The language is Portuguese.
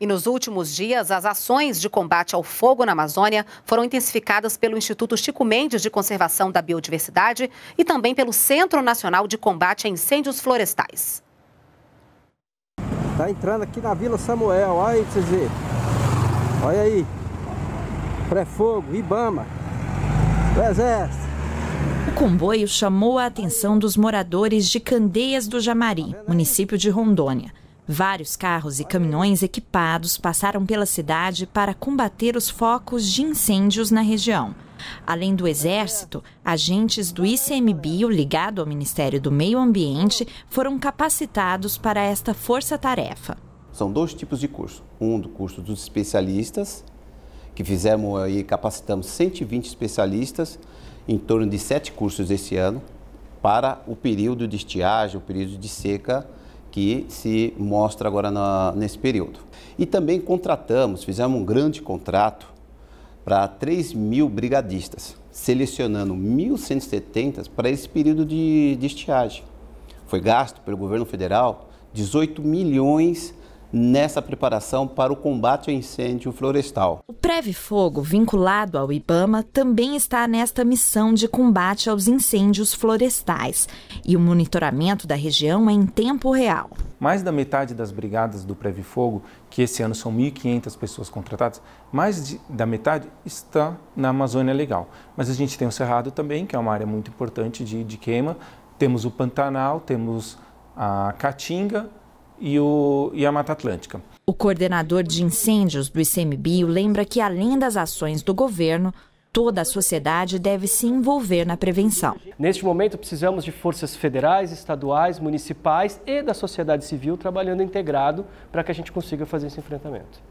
E nos últimos dias, as ações de combate ao fogo na Amazônia foram intensificadas pelo Instituto Chico Mendes de Conservação da Biodiversidade e também pelo Centro Nacional de Combate a Incêndios Florestais. Está entrando aqui na Vila Samuel, olha aí vocês verem. Olha aí. Pré-fogo, Ibama, o Exército. O comboio chamou a atenção dos moradores de Candeias do Jamari, município de Rondônia. Vários carros e caminhões equipados passaram pela cidade para combater os focos de incêndios na região. Além do Exército, agentes do ICMBio, ligado ao Ministério do Meio Ambiente, foram capacitados para esta força-tarefa. São dois tipos de curso. Um do curso dos especialistas, que fizemos aí, capacitamos 120 especialistas, em torno de sete cursos esse ano, para o período de estiagem, o período de seca, que se mostra agora na, nesse período. E também contratamos, fizemos um grande contrato para 3 mil brigadistas, selecionando 1.170 para esse período de, de estiagem. Foi gasto pelo governo federal 18 milhões nessa preparação para o combate ao incêndio florestal. Fogo, vinculado ao IBAMA, também está nesta missão de combate aos incêndios florestais e o monitoramento da região é em tempo real. Mais da metade das brigadas do Fogo, que esse ano são 1.500 pessoas contratadas, mais de, da metade está na Amazônia Legal. Mas a gente tem o Cerrado também, que é uma área muito importante de, de queima, temos o Pantanal, temos a Caatinga e, o, e a Mata Atlântica. O coordenador de incêndios do ICMBio lembra que, além das ações do governo, toda a sociedade deve se envolver na prevenção. Neste momento, precisamos de forças federais, estaduais, municipais e da sociedade civil trabalhando integrado para que a gente consiga fazer esse enfrentamento.